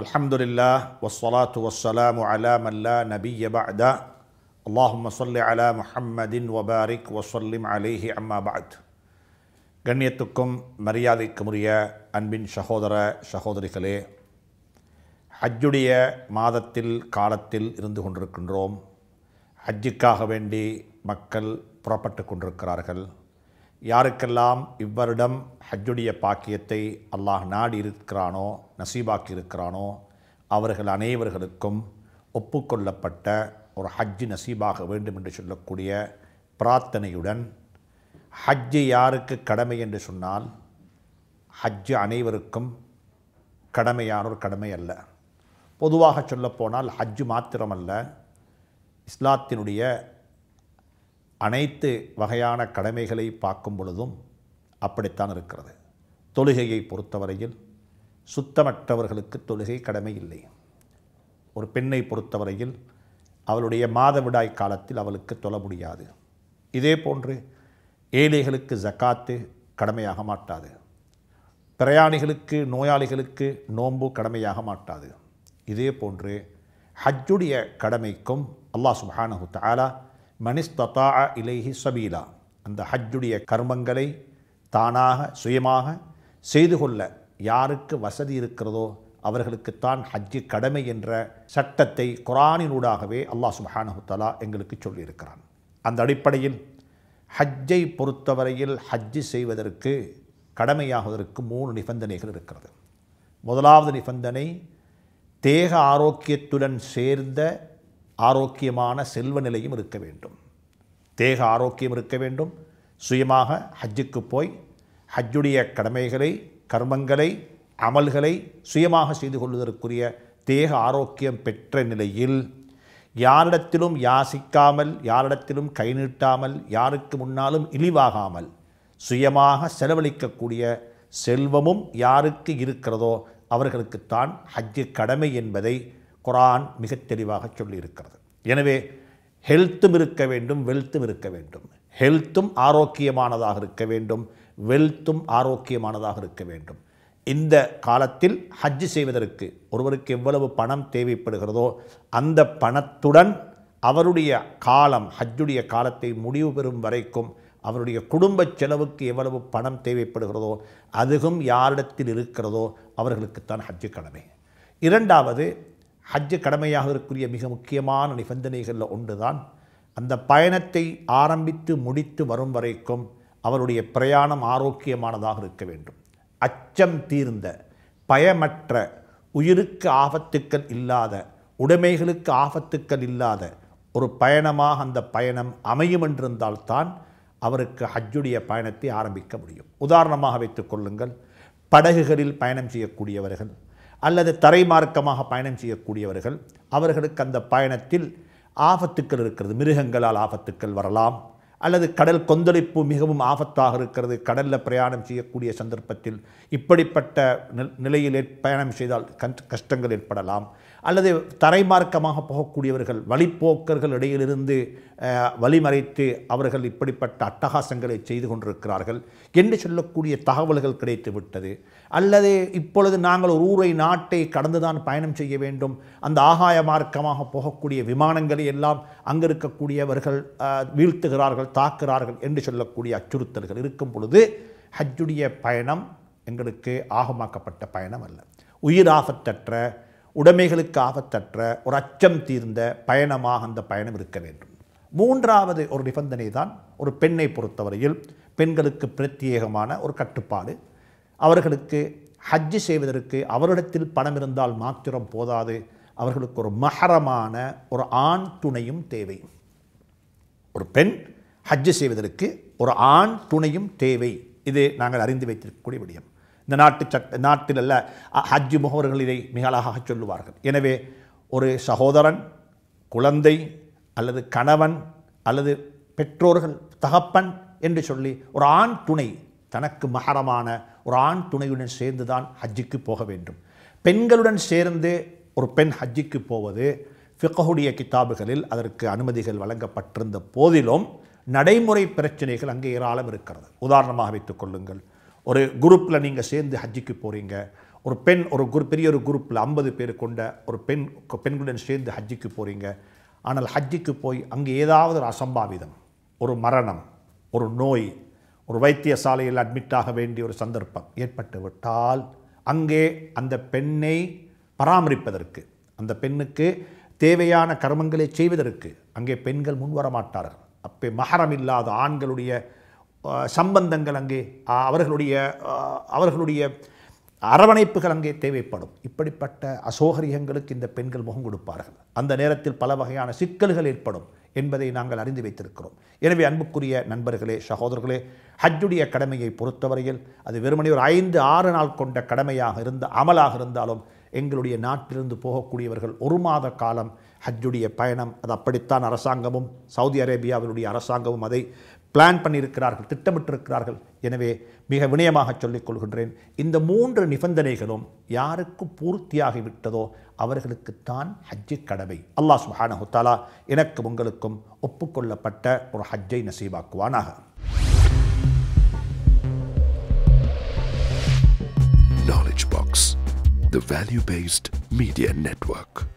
அல்ஹம்துலில்லா வஸ்ஸலாத்து வஸ்ஸலாமு அலா மல்லா நபிய பஅதா அல்லாஹும் சொல்லி அலா முஹம்மதின் வபாரிக் வசல்லிம் அலிஹி அம்மா பாத் கண்ணியத்துக்கும் உரிய அன்பின் சகோதர சகோதரிகளே ஹஜ்ஜுடைய மாதத்தில் காலத்தில் இருந்து கொண்டிருக்கின்றோம் ஹஜ்ஜுக்காக வேண்டி மக்கள் புறப்பட்டு கொண்டிருக்கிறார்கள் யாருக்கெல்லாம் இவ்வருடம் ஹஜ்ஜுடைய பாக்கியத்தை அல்லாஹ் நாடி இருக்கிறானோ நசீபாக்கி இருக்கிறானோ அவர்கள் அனைவர்களுக்கும் ஒப்புக்கொள்ளப்பட்ட ஒரு ஹஜ்ஜு நசீபாக வேண்டும் என்று சொல்லக்கூடிய பிரார்த்தனையுடன் ஹஜ்ஜு யாருக்கு கடமை என்று சொன்னால் ஹஜ்ஜு அனைவருக்கும் கடமையான ஒரு கடமை அல்ல பொதுவாக சொல்லப்போனால் ஹஜ்ஜு மாத்திரமல்ல இஸ்லாத்தினுடைய அனைத்து வகையான கடமைகளை பார்க்கும் பொழுதும் அப்படித்தான் இருக்கிறது தொழுகையை பொறுத்தவரையில் சுத்தமற்றவர்களுக்கு தொழுகை கடமை இல்லை ஒரு பெண்ணை பொறுத்தவரையில் அவளுடைய மாதவிடாய் காலத்தில் அவளுக்கு தொல முடியாது இதே போன்று ஏழைகளுக்கு ஜக்காத்து கடமையாக மாட்டாது பிரயாணிகளுக்கு நோயாளிகளுக்கு நோன்பு கடமையாக மாட்டாது இதே போன்று ஹஜ்ஜுடைய கடமைக்கும் அல்லாஹ் சுஹானஹு தாலா மனிஸ்ததா இலேஹி சபீலா அந்த ஹஜ்ஜுடைய கர்மங்களை தானாக சுயமாக செய்து கொள்ள யாருக்கு வசதி இருக்கிறதோ அவர்களுக்குத்தான் ஹஜ்ஜு கடமை என்ற சட்டத்தை குரானினூடாகவே அல்லாஹ் சுபஹானஹுத்தலா எங்களுக்கு சொல்லியிருக்கிறான் அந்த அடிப்படையில் ஹஜ்ஜை பொறுத்தவரையில் ஹஜ்ஜு செய்வதற்கு கடமையாகுவதற்கு மூணு நிபந்தனைகள் இருக்கிறது முதலாவது நிபந்தனை தேக ஆரோக்கியத்துடன் சேர்ந்த ஆரோக்கியமான செல்வ நிலையும் இருக்க வேண்டும் தேக ஆரோக்கியம் இருக்க வேண்டும் சுயமாக ஹஜ்ஜுக்கு போய் ஹஜ்ஜுடைய கடமைகளை கர்மங்களை அமல்களை சுயமாக செய்து கொள்வதற்குரிய தேக ஆரோக்கியம் பெற்ற நிலையில் யாரிடத்திலும் யாசிக்காமல் யாரிடத்திலும் கை நீட்டாமல் யாருக்கு முன்னாலும் இழிவாகாமல் சுயமாக செலவழிக்கக்கூடிய செல்வமும் யாருக்கு இருக்கிறதோ அவர்களுக்குத்தான் ஹஜ்ஜு கடமை என்பதை குரான் மிக தெளிவாக சொல்லியிருக்கிறது எனவே ஹெல்த்தும் இருக்க வேண்டும் வெல்த்தும் இருக்க வேண்டும் ஹெல்த்தும் ஆரோக்கியமானதாக இருக்க வேண்டும் வெல்த்தும் ஆரோக்கியமானதாக இருக்க வேண்டும் இந்த காலத்தில் ஹஜ்ஜு செய்வதற்கு ஒருவருக்கு எவ்வளவு பணம் தேவைப்படுகிறதோ அந்த பணத்துடன் அவருடைய காலம் ஹஜ்ஜுடைய காலத்தை முடிவு பெறும் வரைக்கும் அவருடைய குடும்ப செலவுக்கு எவ்வளவு பணம் தேவைப்படுகிறதோ அதுவும் யாரிடத்தில் இருக்கிறதோ அவர்களுக்குத்தான் ஹஜ்ஜு கடமை இரண்டாவது ஹஜ்ஜு கடமையாகிறதுக்குரிய மிக முக்கியமான நிபந்தனைகளில் ஒன்று தான் அந்த பயணத்தை ஆரம்பித்து முடித்து வரும் வரைக்கும் அவருடைய பிரயாணம் ஆரோக்கியமானதாக இருக்க வேண்டும் அச்சம் தீர்ந்த பயமற்ற உயிருக்கு ஆபத்துக்கள் இல்லாத உடைமைகளுக்கு ஆபத்துக்கள் இல்லாத ஒரு பயணமாக அந்த பயணம் அமையும் என்றிருந்தால்தான் அவருக்கு ஹஜ்ஜுடைய பயணத்தை ஆரம்பிக்க முடியும் உதாரணமாக வைத்துக் கொள்ளுங்கள் படகுகளில் பயணம் செய்யக்கூடியவர்கள் அல்லது தரைமார்க்கமாக பயணம் செய்யக்கூடியவர்கள் அவர்களுக்கு அந்த பயணத்தில் ஆபத்துக்கள் இருக்கிறது மிருகங்களால் ஆபத்துக்கள் வரலாம் அல்லது கடல் கொந்தளிப்பு மிகவும் ஆபத்தாக இருக்கிறது கடலில் பிரயாணம் செய்யக்கூடிய சந்தர்ப்பத்தில் இப்படிப்பட்ட நிலையில் பயணம் செய்தால் கஷ்டங்கள் ஏற்படலாம் அல்லது தரைமார்க்கமாக போகக்கூடியவர்கள் வழிப்போக்கர்கள் இடையிலிருந்து வழிமறைத்து அவர்கள் இப்படிப்பட்ட அட்டகாசங்களை செய்து கொண்டிருக்கிறார்கள் என்று சொல்லக்கூடிய தகவல்கள் கிடைத்து விட்டது அல்லது இப்பொழுது நாங்கள் ஒரு ஊரை நாட்டை கடந்துதான் பயணம் செய்ய வேண்டும் அந்த ஆகாய மார்க்கமாக போகக்கூடிய விமானங்களை எல்லாம் அங்கே இருக்கக்கூடியவர்கள் வீழ்த்துகிறார்கள் தாக்குகிறார்கள் என்று சொல்லக்கூடிய அச்சுறுத்தல்கள் இருக்கும் பொழுது ஹஜ்ஜுடைய பயணம் எங்களுக்கு ஆகமாக்கப்பட்ட பயணம் அல்ல உயிராகத்தற்ற உடைமைகளுக்காக தற்ற ஒரு அச்சம் தீர்ந்த பயணமாக அந்த பயணம் இருக்க வேண்டும் மூன்றாவது ஒரு நிபந்தனை தான் ஒரு பெண்ணை பொறுத்தவரையில் பெண்களுக்கு பிரத்யேகமான ஒரு கட்டுப்பாடு அவர்களுக்கு ஹஜ்ஜு செய்வதற்கு அவரிடத்தில் பணம் இருந்தால் மாத்திரம் போதாது அவர்களுக்கு ஒரு மகரமான ஒரு ஆண் துணையும் தேவை ஒரு பெண் ஹஜ்ஜு செய்வதற்கு ஒரு ஆண் துணையும் தேவை இது நாங்கள் அறிந்து வைத்திருக்கக்கூடிய விடயம் இந்த நாட்டு சட்ட நாட்டில் அல்ல ஹஜ்ஜு முகவர்கள் இதை மிக அழகாக சொல்லுவார்கள் எனவே ஒரு சகோதரன் குழந்தை அல்லது கணவன் அல்லது பெற்றோர்கள் தகப்பன் என்று சொல்லி ஒரு ஆண் துணை தனக்கு மகரமான ஒரு ஆண் துணையுடன் சேர்ந்து தான் ஹஜ்ஜுக்கு போக வேண்டும் பெண்களுடன் சேர்ந்து ஒரு பெண் ஹஜ்ஜிக்கு போவது ஃபிகஹுடைய கிதாபுகளில் அதற்கு அனுமதிகள் வழங்கப்பட்டிருந்த போதிலும் நடைமுறை பிரச்சனைகள் அங்கே ஏராளம் இருக்கிறது உதாரணமாக வைத்துக் கொள்ளுங்கள் ஒரு குரூப்பில் நீங்கள் சேர்ந்து ஹஜ்ஜிக்கு போகிறீங்க ஒரு பெண் ஒரு குரு பெரிய ஒரு குரூப்பில் ஐம்பது பேர் கொண்ட ஒரு பெண் பெண்களுடன் சேர்ந்து ஹஜ்ஜிக்கு போகிறீங்க ஆனால் ஹஜ்ஜிக்கு போய் அங்கே ஏதாவது ஒரு அசம்பாவிதம் ஒரு மரணம் ஒரு நோய் ஒரு வைத்தியசாலையில் அட்மிட் ஆக வேண்டிய ஒரு சந்தர்ப்பம் ஏற்பட்டு விட்டால் அங்கே அந்த பெண்ணை பராமரிப்பதற்கு அந்த பெண்ணுக்கு தேவையான கர்மங்களை செய்வதற்கு அங்கே பெண்கள் முன்வரமாட்டார்கள் அப்போ மகரம் இல்லாத ஆண்களுடைய சம்பந்தங்கள் அங்கே அவர்களுடைய அவர்களுடைய அரவணைப்புகள் அங்கே தேவைப்படும் இப்படிப்பட்ட அசௌகரியங்களுக்கு இந்த பெண்கள் முகம் கொடுப்பார்கள் அந்த நேரத்தில் பல வகையான சிக்கல்கள் ஏற்படும் என்பதை நாங்கள் அறிந்து வைத்திருக்கிறோம் எனவே அன்புக்குரிய நண்பர்களே சகோதரர்களே ஹஜ்ஜுடைய கடமையை பொறுத்தவரையில் அது வெறுமனே ஒரு ஐந்து ஆறு நாள் கொண்ட கடமையாக இருந்த அமலாக இருந்தாலும் எங்களுடைய நாட்டிலிருந்து போகக்கூடியவர்கள் ஒரு மாத காலம் ஹஜ்ஜுடைய பயணம் அது அப்படித்தான் அரசாங்கமும் சவுதி அரேபியாவினுடைய அரசாங்கமும் அதை பிளான் பண்ணியிருக்கிறார்கள் திட்டமிட்டிருக்கிறார்கள் எனவே மிக வினயமாக சொல்லிக் கொள்கின்றேன் இந்த மூன்று நிபந்தனைகளும் யாருக்கு பூர்த்தியாகிவிட்டதோ அவர்களுக்குத்தான் ஹஜ்ஜு கடமை அல்லாஹ் சுஹானஹுத்தாலா எனக்கு உங்களுக்கும் ஒப்புக்கொள்ளப்பட்ட ஒரு ஹஜ்ஜை நசீவாக்குவானாக Knowledge Box, the value based media network.